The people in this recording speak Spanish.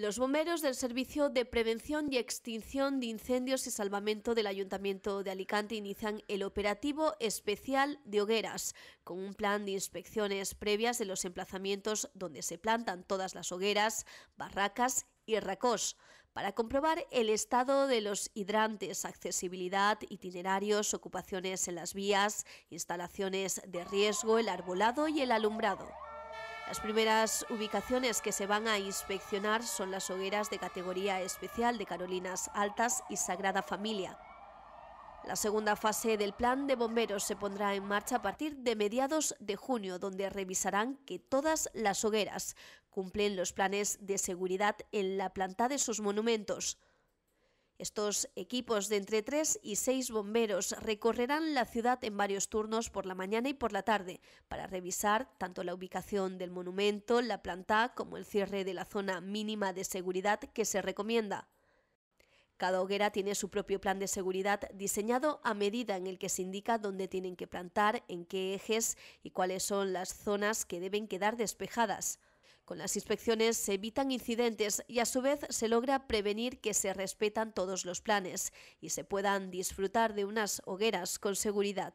Los bomberos del Servicio de Prevención y Extinción de Incendios y Salvamento del Ayuntamiento de Alicante inician el operativo especial de hogueras, con un plan de inspecciones previas de los emplazamientos donde se plantan todas las hogueras, barracas y racós, para comprobar el estado de los hidrantes, accesibilidad, itinerarios, ocupaciones en las vías, instalaciones de riesgo, el arbolado y el alumbrado. Las primeras ubicaciones que se van a inspeccionar son las hogueras de categoría especial de Carolinas Altas y Sagrada Familia. La segunda fase del plan de bomberos se pondrá en marcha a partir de mediados de junio, donde revisarán que todas las hogueras cumplen los planes de seguridad en la planta de sus monumentos. Estos equipos de entre tres y seis bomberos recorrerán la ciudad en varios turnos por la mañana y por la tarde para revisar tanto la ubicación del monumento, la planta, como el cierre de la zona mínima de seguridad que se recomienda. Cada hoguera tiene su propio plan de seguridad diseñado a medida en el que se indica dónde tienen que plantar, en qué ejes y cuáles son las zonas que deben quedar despejadas. Con las inspecciones se evitan incidentes y a su vez se logra prevenir que se respetan todos los planes y se puedan disfrutar de unas hogueras con seguridad.